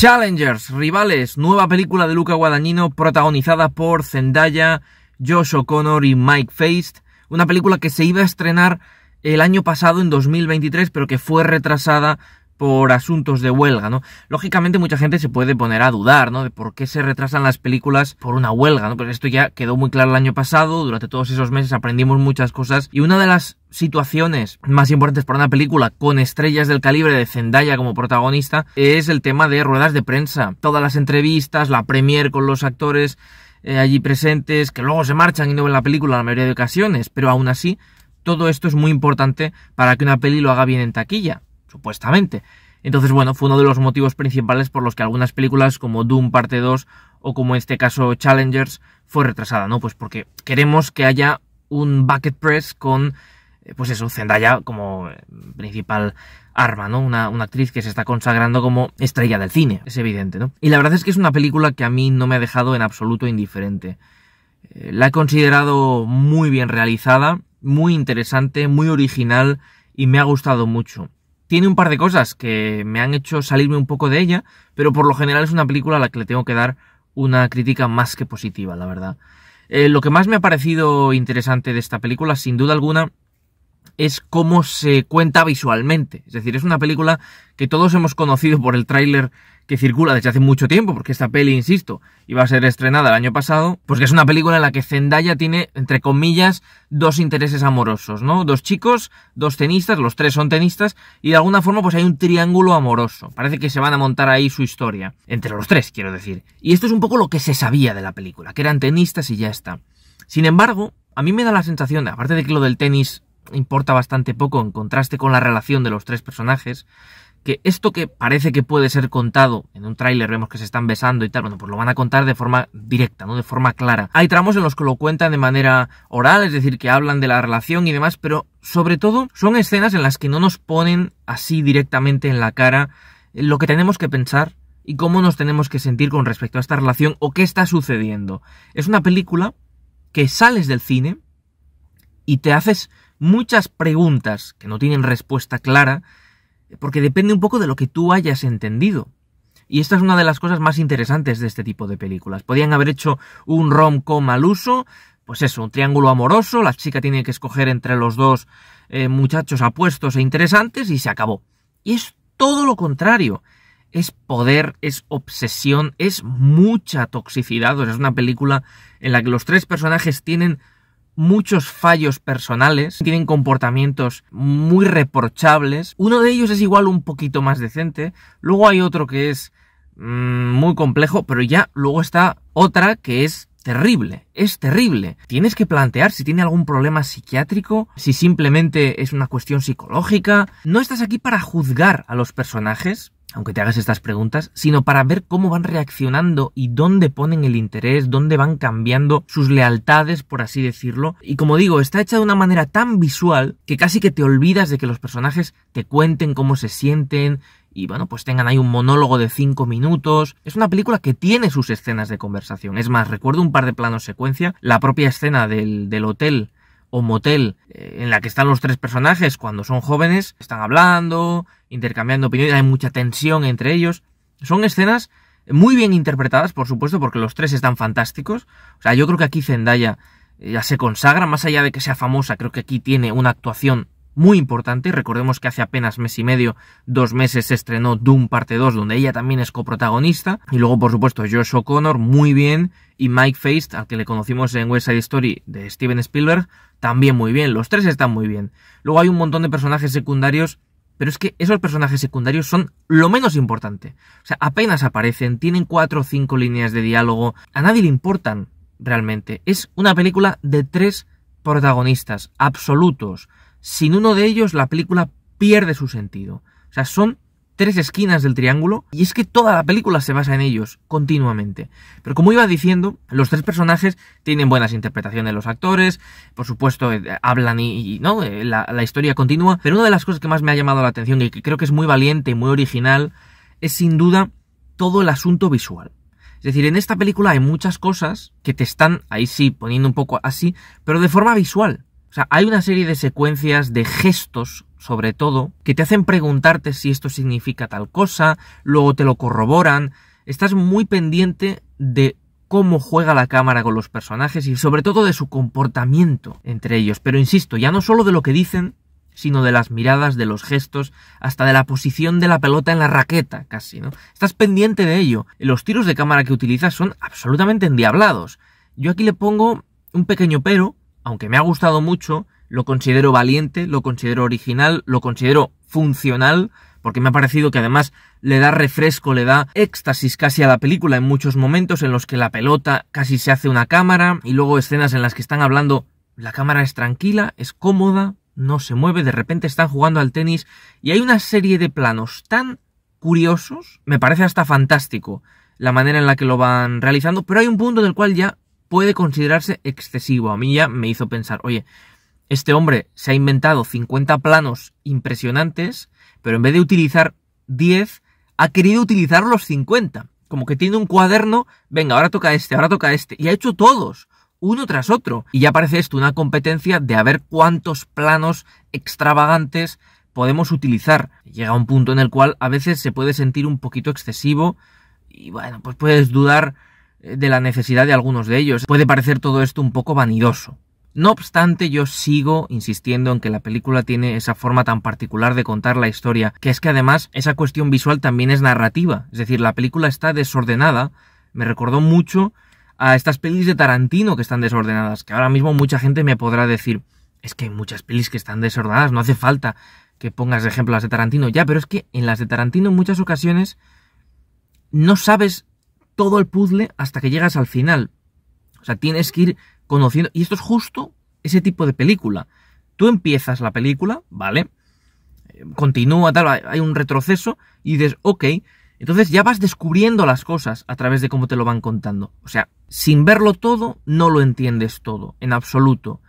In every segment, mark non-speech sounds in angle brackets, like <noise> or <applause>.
Challengers, rivales, nueva película de Luca Guadagnino protagonizada por Zendaya, Josh O'Connor y Mike Feist, una película que se iba a estrenar el año pasado en 2023 pero que fue retrasada por asuntos de huelga, ¿no? Lógicamente mucha gente se puede poner a dudar, ¿no? De por qué se retrasan las películas por una huelga, ¿no? Pero esto ya quedó muy claro el año pasado, durante todos esos meses aprendimos muchas cosas y una de las situaciones más importantes para una película con estrellas del calibre de Zendaya como protagonista es el tema de ruedas de prensa. Todas las entrevistas, la premier con los actores eh, allí presentes, que luego se marchan y no ven la película en la mayoría de ocasiones, pero aún así todo esto es muy importante para que una peli lo haga bien en taquilla, supuestamente. Entonces, bueno, fue uno de los motivos principales por los que algunas películas como Doom Parte 2 o como en este caso Challengers fue retrasada, ¿no? Pues porque queremos que haya un bucket press con eh, pues eso, Zendaya como eh, principal arma, ¿no? Una, actriz que se está consagrando como estrella del cine, es evidente, ¿no? Y la verdad es que es una película que a mí no me ha dejado en absoluto indiferente. Eh, la he considerado muy bien realizada, muy interesante, muy original y me ha gustado mucho. Tiene un par de cosas que me han hecho salirme un poco de ella, pero por lo general es una película a la que le tengo que dar una crítica más que positiva, la verdad. lo que más me ha parecido interesante de esta película, sin duda alguna, es cómo se cuenta visualmente. Es decir, es una película que todos hemos conocido por el tráiler que circula desde hace mucho tiempo, porque esta peli, insisto, iba a ser estrenada el año pasado, pues que es una película en la que Zendaya tiene, entre comillas, dos intereses amorosos, ¿no? Dos chicos, dos tenistas, los tres son tenistas, y de alguna forma pues hay un triángulo amoroso. Parece que se van a montar ahí su historia, entre los tres, quiero decir. Y esto es un poco lo que se sabía de la película, que eran tenistas y ya está. Sin embargo, a mí me da la sensación, aparte de que lo del tenis importa bastante poco en contraste con la relación de los tres personajes, que esto que parece que puede ser contado en un tráiler, vemos que se están besando y tal, bueno, pues lo van a contar de forma directa, ¿no? De forma clara. Hay tramos en los que lo cuentan de manera oral, es decir, que hablan de la relación y demás, pero sobre todo son escenas en las que no nos ponen así directamente en la cara eh, lo que tenemos que pensar y cómo nos tenemos que sentir con respecto a esta relación o qué está sucediendo. Es una película que sales del cine y te haces muchas preguntas que no tienen respuesta clara, porque depende un poco de lo que tú hayas entendido. Y esta es una de las cosas más interesantes de este tipo de películas. Podían haber hecho un rom-com al uso, pues eso, un triángulo amoroso, la chica tiene que escoger entre los dos eh, muchachos apuestos e interesantes y se acabó. Y es todo lo contrario. Es poder, es obsesión, es mucha toxicidad. O sea, es una película en la que los tres personajes tienen muchos fallos personales, tienen comportamientos muy reprochables. Uno de ellos es igual un poquito más decente, luego hay otro que es mm, muy complejo, pero ya luego está otra que es terrible, es terrible. Tienes que plantear si tiene algún problema psiquiátrico, si simplemente es una cuestión psicológica. No estás aquí para juzgar a los personajes, aunque te hagas estas preguntas, sino para ver cómo van reaccionando y dónde ponen el interés, dónde van cambiando sus lealtades, por así decirlo. Y como digo, está hecha de una manera tan visual que casi que te olvidas de que los personajes te cuenten cómo se sienten, y bueno, pues tengan ahí un monólogo de cinco minutos. Es una película que tiene sus escenas de conversación. Es más, recuerdo un par de planos secuencia, la propia escena del, hotel o motel eh, en la que están los tres personajes cuando son jóvenes, están hablando, intercambiando opiniones, hay mucha tensión entre ellos. Son escenas muy bien interpretadas, por supuesto, porque los tres están fantásticos. O sea, yo creo que aquí Zendaya eh, ya se consagra, más allá de que sea famosa, creo que aquí tiene una actuación muy importante. Recordemos que hace apenas mes y medio, dos meses, se estrenó Doom Parte 2, donde ella también es coprotagonista. Y luego, por supuesto, Josh O'Connor, muy bien. Y Mike Feist, al que le conocimos en West Side Story de Steven Spielberg, también muy bien. Los tres están muy bien. Luego hay un montón de personajes secundarios pero es que esos personajes secundarios son lo menos importante. O sea, apenas aparecen, tienen cuatro o cinco líneas de diálogo, a nadie le importan realmente. Es una película de tres protagonistas absolutos. Sin uno de ellos la película pierde su sentido. O sea, son tres esquinas del triángulo, y es que toda la película se basa en ellos, continuamente. Pero como iba diciendo, los tres personajes tienen buenas interpretaciones de los actores, por supuesto, eh, hablan y, ¿no? Eh, la, la, historia continúa, pero una de las cosas que más me ha llamado la atención y que creo que es muy valiente y muy original es sin duda todo el asunto visual. Es decir, en esta película hay muchas cosas que te están, ahí sí, poniendo un poco así, pero de forma visual. O sea, hay una serie de secuencias, de gestos sobre todo, que te hacen preguntarte si esto significa tal cosa, luego te lo corroboran, estás muy pendiente de cómo juega la cámara con los personajes y sobre todo de su comportamiento entre ellos. Pero insisto, ya no solo de lo que dicen, sino de las miradas, de los gestos, hasta de la posición de la pelota en la raqueta, casi, ¿no? Estás pendiente de ello. Los tiros de cámara que utilizas son absolutamente endiablados. Yo aquí le pongo un pequeño pero, aunque me ha gustado mucho, lo considero valiente, lo considero original, lo considero funcional, porque me ha parecido que además le da refresco, le da éxtasis casi a la película en muchos momentos en los que la pelota casi se hace una cámara y luego escenas en las que están hablando, la cámara es tranquila, es cómoda, no se mueve, de repente están jugando al tenis y hay una serie de planos tan curiosos, me parece hasta fantástico la manera en la que lo van realizando, pero hay un punto del cual ya puede considerarse excesivo. A mí ya me hizo pensar, oye, este hombre se ha inventado 50 planos impresionantes, pero en vez de utilizar 10, ha querido utilizar los 50. Como que tiene un cuaderno, venga, ahora toca este, ahora toca este, y ha hecho todos, uno tras otro. Y ya parece esto una competencia de a ver cuántos planos extravagantes podemos utilizar. Llega un punto en el cual a veces se puede sentir un poquito excesivo y bueno, pues puedes dudar eh, de la necesidad de algunos de ellos. Puede parecer todo esto un poco vanidoso. No obstante, yo sigo insistiendo en que la película tiene esa forma tan particular de contar la historia, que es que además esa cuestión visual también es narrativa, es decir, la película está desordenada, me recordó mucho a estas pelis de Tarantino que están desordenadas, que ahora mismo mucha gente me podrá decir, es que hay muchas pelis que están desordenadas, no hace falta que pongas ejemplos las de Tarantino, ya, pero es que en las de Tarantino en muchas ocasiones no sabes todo el puzzle hasta que llegas al final. O sea, tienes que ir conociendo. Y esto es justo ese tipo de película. Tú empiezas la película, ¿vale? Eh, continúa, tal, hay un retroceso y dices, ok, entonces ya vas descubriendo las cosas a través de cómo te lo van contando. O sea, sin verlo todo, no lo entiendes todo, en absoluto.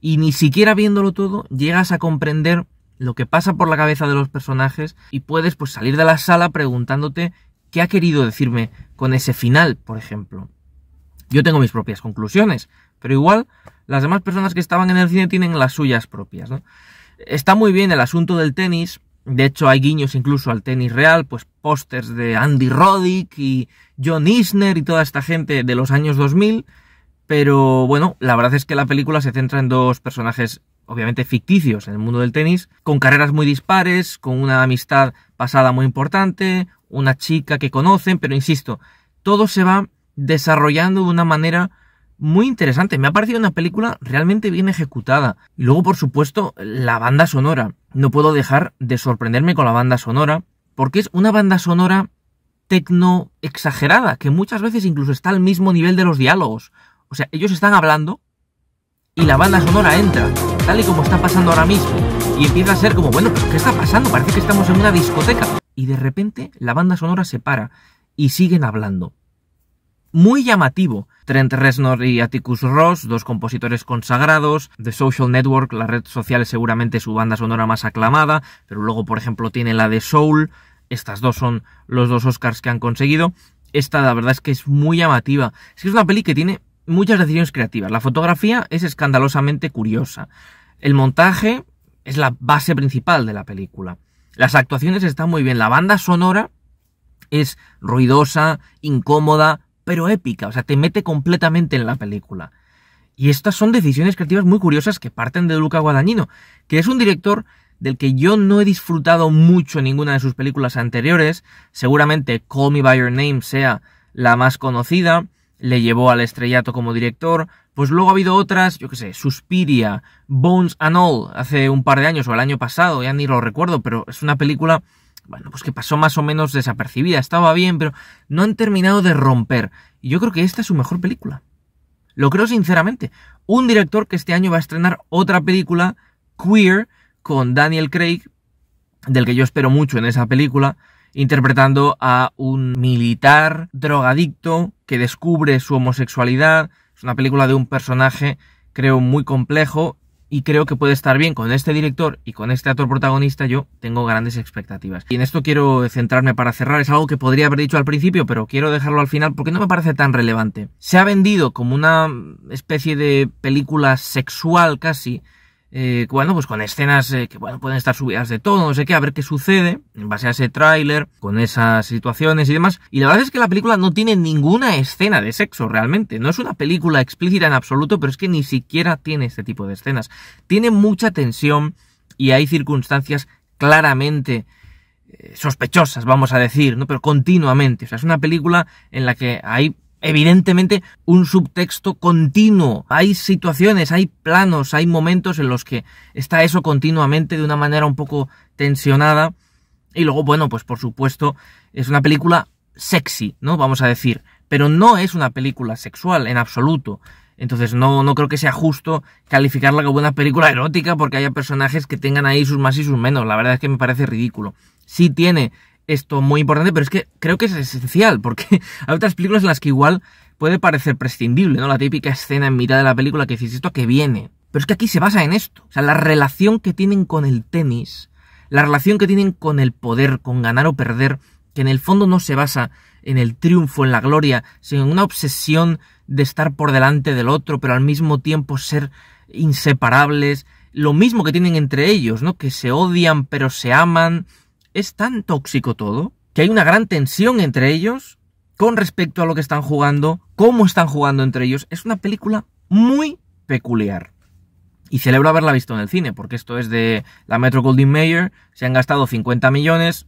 Y ni siquiera viéndolo todo, llegas a comprender lo que pasa por la cabeza de los personajes y puedes pues salir de la sala preguntándote qué ha querido decirme con ese final, por ejemplo. Yo tengo mis propias conclusiones, pero igual, las demás personas que estaban en el cine tienen las suyas propias, ¿no? Está muy bien el asunto del tenis. De hecho, hay guiños incluso al tenis real, pues pósters de Andy Roddick y John Isner y toda esta gente de los años 2000. Pero bueno, la verdad es que la película se centra en dos personajes obviamente ficticios en el mundo del tenis, con carreras muy dispares, con una amistad pasada muy importante, una chica que conocen, pero insisto, todo se va desarrollando de una manera muy interesante. Me ha parecido una película realmente bien ejecutada. Y luego, por supuesto, la banda sonora. No puedo dejar de sorprenderme con la banda sonora, porque es una banda sonora tecno exagerada, que muchas veces incluso está al mismo nivel de los diálogos. O sea, ellos están hablando y la banda sonora entra, tal y como está pasando ahora mismo. Y empieza a ser como, bueno, ¿qué está pasando? Parece que estamos en una discoteca. Y de repente la banda sonora se para y siguen hablando. Muy llamativo Trent Reznor y Atticus Ross, dos compositores consagrados, The Social Network, la red social es seguramente su banda sonora más aclamada, pero luego por ejemplo tiene la de Soul, estas dos son los dos Oscars que han conseguido. Esta la verdad es que es muy llamativa, es que es una peli que tiene muchas decisiones creativas, la fotografía es escandalosamente curiosa, el montaje es la base principal de la película, las actuaciones están muy bien, la banda sonora es ruidosa, incómoda, pero épica, o sea, te mete completamente en la película. Y estas son decisiones creativas muy curiosas que parten de Luca Guadagnino, que es un director del que yo no he disfrutado mucho en ninguna de sus películas anteriores. Seguramente Call Me By Your Name sea la más conocida, le llevó al estrellato como director. Pues luego ha habido otras, yo qué sé, Suspiria, Bones and All, hace un par de años o el año pasado, ya ni lo recuerdo, pero es una película bueno, pues que pasó más o menos desapercibida, estaba bien, pero no han terminado de romper. Y yo creo que esta es su mejor película. Lo creo sinceramente. Un director que este año va a estrenar otra película queer con Daniel Craig, del que yo espero mucho en esa película, interpretando a un militar drogadicto que descubre su homosexualidad. Es una película de un personaje, creo, muy complejo y creo que puede estar bien con este director y con este actor protagonista yo tengo grandes expectativas. Y en esto quiero centrarme para cerrar, es algo que podría haber dicho al principio, pero quiero dejarlo al final porque no me parece tan relevante. Se ha vendido como una especie de película sexual casi, eh, bueno, pues con escenas eh, que bueno, pueden estar subidas de todo, no sé qué, a ver qué sucede en base a ese tráiler, con esas situaciones y demás. Y la verdad es que la película no tiene ninguna escena de sexo realmente. No es una película explícita en absoluto, pero es que ni siquiera tiene este tipo de escenas. Tiene mucha tensión y hay circunstancias claramente eh, sospechosas, vamos a decir, ¿no? Pero continuamente. O sea, es una película en la que hay evidentemente un subtexto continuo. Hay situaciones, hay planos, hay momentos en los que está eso continuamente de una manera un poco tensionada. Y luego, bueno, pues por supuesto, es una película sexy, ¿no? Vamos a decir. Pero no es una película sexual en absoluto. Entonces no, no creo que sea justo calificarla como una película erótica porque haya personajes que tengan ahí sus más y sus menos. La verdad es que me parece ridículo. Sí tiene esto muy importante, pero es que creo que es esencial, porque <laughs> hay otras películas en las que igual puede parecer prescindible, ¿no? La típica escena en mitad de la película que dices, ¿esto que viene? Pero es que aquí se basa en esto. O sea, la relación que tienen con el tenis, la relación que tienen con el poder, con ganar o perder, que en el fondo no se basa en el triunfo, en la gloria, sino en una obsesión de estar por delante del otro, pero al mismo tiempo ser inseparables. Lo mismo que tienen entre ellos, ¿no? Que se odian, pero se aman, es tan tóxico todo, que hay una gran tensión entre ellos con respecto a lo que están jugando, cómo están jugando entre ellos. Es una película muy peculiar. Y celebro haberla visto en el cine, porque esto es de la Metro Goldwyn Mayer, se han gastado 50 millones,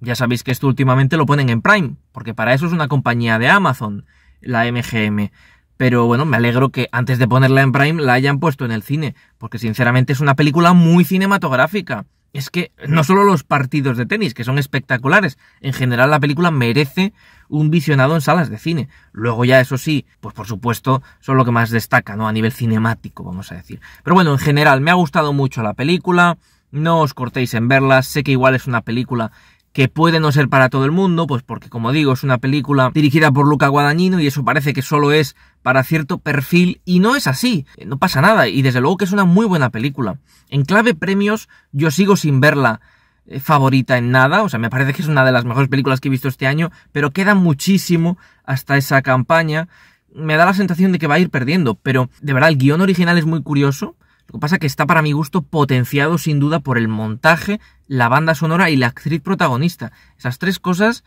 ya sabéis que esto últimamente lo ponen en Prime, porque para eso es una compañía de Amazon, la MGM. Pero bueno, me alegro que antes de ponerla en Prime la hayan puesto en el cine, porque sinceramente es una película muy cinematográfica es que no solo los partidos de tenis, que son espectaculares, en general la película merece un visionado en salas de cine. Luego ya eso sí, pues por supuesto son lo que más destaca, ¿no? A nivel cinemático, vamos a decir. Pero bueno, en general me ha gustado mucho la película, no os cortéis en verla, sé que igual es una película que puede no ser para todo el mundo, pues porque como digo, es una película dirigida por Luca Guadagnino y eso parece que solo es para cierto perfil y no es así, eh, no pasa nada y desde luego que es una muy buena película. En clave premios yo sigo sin verla eh, favorita en nada, o sea, me parece que es una de las mejores películas que he visto este año, pero queda muchísimo hasta esa campaña. Me da la sensación de que va a ir perdiendo, pero de verdad el guión original es muy curioso. Lo que pasa es que está para mi gusto potenciado sin duda por el montaje, la banda sonora y la actriz protagonista. Esas tres cosas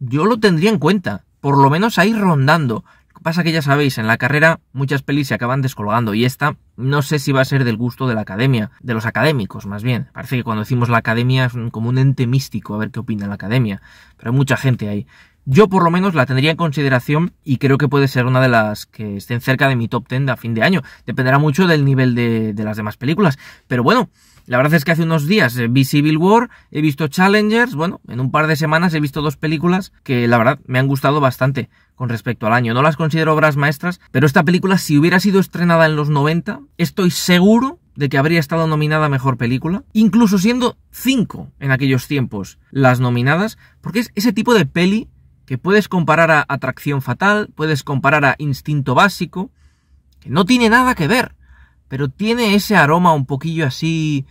yo lo tendría en cuenta, por lo menos ahí rondando. Pasa que ya sabéis, en la carrera muchas pelis se acaban descolgando y esta no sé si va a ser del gusto de la academia, de los académicos más bien. Parece que cuando decimos la academia es como un ente místico, a ver qué opina la academia, pero hay mucha gente ahí. Yo por lo menos la tendría en consideración y creo que puede ser una de las que estén cerca de mi top 10 a fin de año. Dependerá mucho del nivel de las demás películas, pero bueno, la verdad es que hace unos días eh, vi Civil War, he visto Challengers, bueno, en un par de semanas he visto dos películas que la verdad me han gustado bastante con respecto al año. No las considero obras maestras, pero esta película si hubiera sido estrenada en los 90, estoy seguro de que habría estado nominada a mejor película, incluso siendo cinco en aquellos tiempos las nominadas, porque es ese tipo de peli que puedes comparar a Atracción Fatal, puedes comparar a Instinto Básico, que no tiene nada que ver pero tiene ese aroma un poquillo así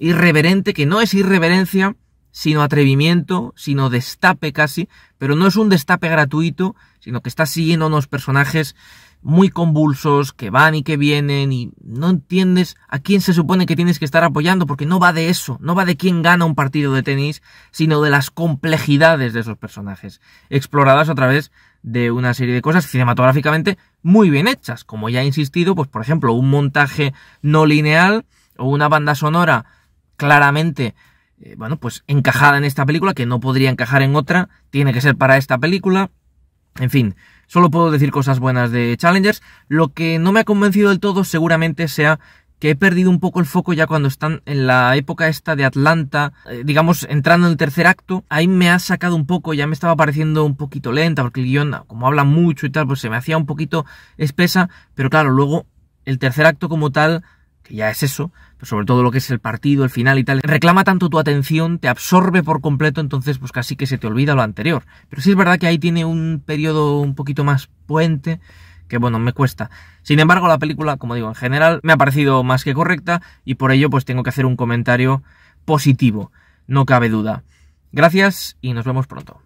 irreverente, que no es irreverencia, sino atrevimiento, sino destape casi, pero no es un destape gratuito, sino que está siguiendo unos personajes muy convulsos, que van y que vienen, y no entiendes a quién se supone que tienes que estar apoyando, porque no va de eso, no va de quién gana un partido de tenis, sino de las complejidades de esos personajes, exploradas otra través de una serie de cosas cinematográficamente muy bien hechas, como ya he insistido, pues por ejemplo, un montaje no lineal o una banda sonora claramente eh, bueno, pues encajada en esta película que no podría encajar en otra, tiene que ser para esta película. En fin, solo puedo decir cosas buenas de Challengers. Lo que no me ha convencido del todo seguramente sea que he perdido un poco el foco ya cuando están en la época esta de Atlanta, eh, digamos, entrando en el tercer acto, ahí me ha sacado un poco, ya me estaba pareciendo un poquito lenta, porque el guión, como habla mucho y tal, pues se me hacía un poquito espesa, pero claro, luego el tercer acto como tal, que ya es eso, pero pues sobre todo lo que es el partido, el final y tal, reclama tanto tu atención, te absorbe por completo, entonces pues casi que se te olvida lo anterior. Pero sí es verdad que ahí tiene un periodo un poquito más puente, que bueno, me cuesta. Sin embargo, la película, como digo, en general me ha parecido más que correcta y por ello pues tengo que hacer un comentario positivo, no cabe duda. Gracias y nos vemos pronto.